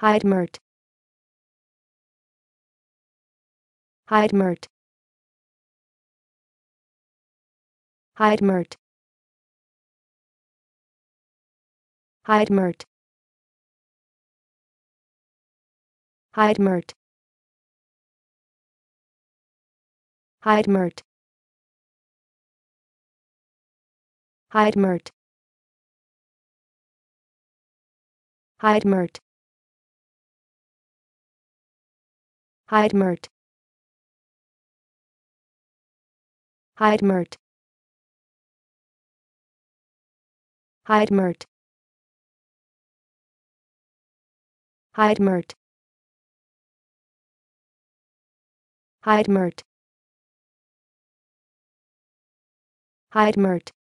Heidmert. Heidmert. Heidmert. Heidmert. Heidmert. Heidmert. Heidmert. Heidmert. Heidmert. Heidmert. Heidmert. Heidmert. Heidmert. Heidmert.